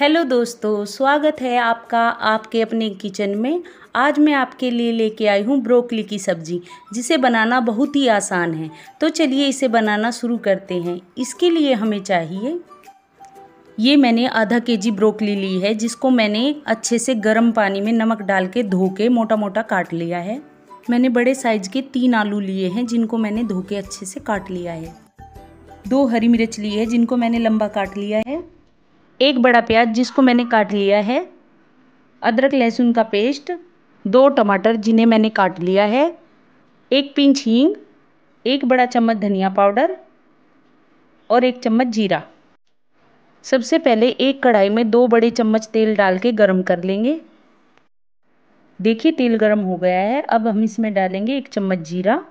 hello दोस्तों स्वागत है आपका आपके अपने किचन में आज मैं आपके लिए लेके आई हूँ ब्रोकली की सब्ज़ी जिसे बनाना बहुत ही आसान है तो चलिए इसे बनाना शुरू करते हैं इसके लिए हमें चाहिए ये मैंने आधा के जी ब्रोकली ली है जिसको मैंने अच्छे से गर्म पानी में नमक डाल के धो के मोटा मोटा काट लिया है मैंने बड़े साइज के तीन आलू लिए हैं जिनको मैंने धो के अच्छे से काट लिया है दो हरी मिर्च ली है जिनको मैंने लंबा काट लिया है एक बड़ा प्याज जिसको मैंने काट लिया है अदरक लहसुन का पेस्ट दो टमाटर जिन्हें मैंने काट लिया है एक पिंच हींग एक बड़ा चम्मच धनिया पाउडर और एक चम्मच जीरा सबसे पहले एक कढ़ाई में दो बड़े चम्मच तेल डाल के गर्म कर लेंगे देखिए तेल गर्म हो गया है अब हम इसमें डालेंगे एक चम्मच जीरा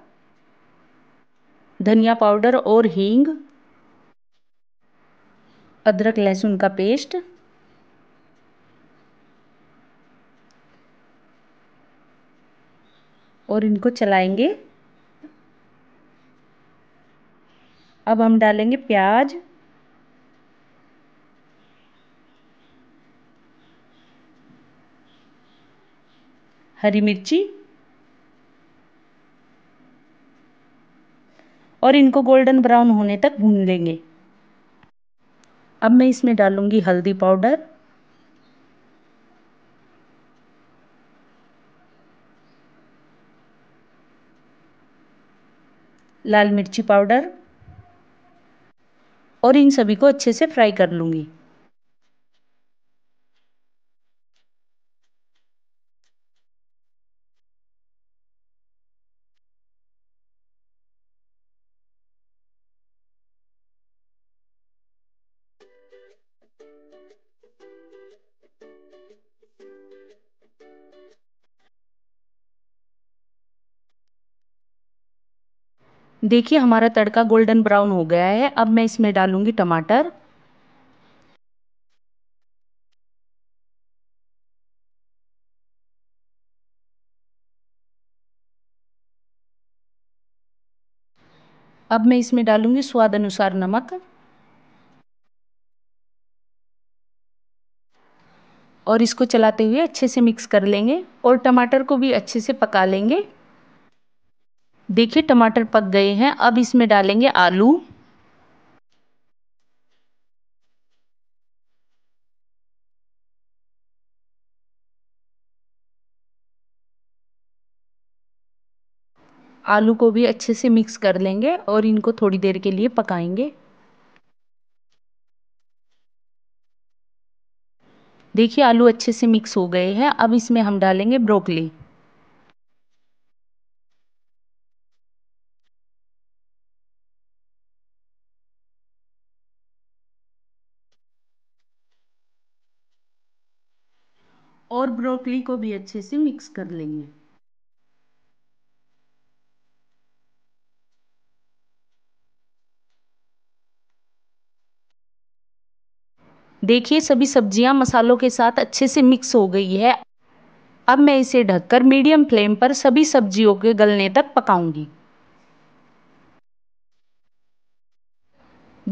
धनिया पाउडर और हींग अदरक लहसुन का पेस्ट और इनको चलाएंगे अब हम डालेंगे प्याज हरी मिर्ची और इनको गोल्डन ब्राउन होने तक भून लेंगे अब मैं इसमें डालूंगी हल्दी पाउडर लाल मिर्ची पाउडर और इन सभी को अच्छे से फ्राई कर लूँगी देखिए हमारा तड़का गोल्डन ब्राउन हो गया है अब मैं इसमें डालूंगी टमाटर अब मैं इसमें डालूंगी स्वाद अनुसार नमक और इसको चलाते हुए अच्छे से मिक्स कर लेंगे और टमाटर को भी अच्छे से पका लेंगे देखिए टमाटर पक गए हैं अब इसमें डालेंगे आलू आलू को भी अच्छे से मिक्स कर लेंगे और इनको थोड़ी देर के लिए पकाएंगे देखिए आलू अच्छे से मिक्स हो गए हैं अब इसमें हम डालेंगे ब्रोकली और ब्रोकली को भी अच्छे से मिक्स कर लेंगे देखिए सभी सब्जियां मसालों के साथ अच्छे से मिक्स हो गई है अब मैं इसे ढककर मीडियम फ्लेम पर सभी सब्जियों के गलने तक पकाऊंगी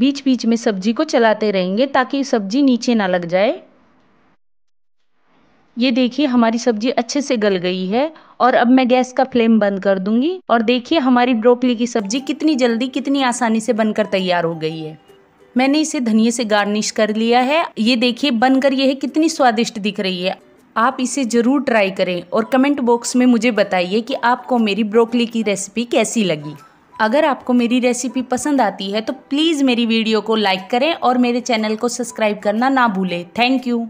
बीच बीच में सब्जी को चलाते रहेंगे ताकि सब्जी नीचे ना लग जाए ये देखिए हमारी सब्जी अच्छे से गल गई है और अब मैं गैस का फ्लेम बंद कर दूंगी और देखिए हमारी ब्रोकली की सब्जी कितनी जल्दी कितनी आसानी से बनकर तैयार हो गई है मैंने इसे धनिए से गार्निश कर लिया है ये देखिए बनकर यह कितनी स्वादिष्ट दिख रही है आप इसे ज़रूर ट्राई करें और कमेंट बॉक्स में मुझे बताइए कि आपको मेरी ब्रोकली की रेसिपी कैसी लगी अगर आपको मेरी रेसिपी पसंद आती है तो प्लीज़ मेरी वीडियो को लाइक करें और मेरे चैनल को सब्सक्राइब करना ना भूलें थैंक यू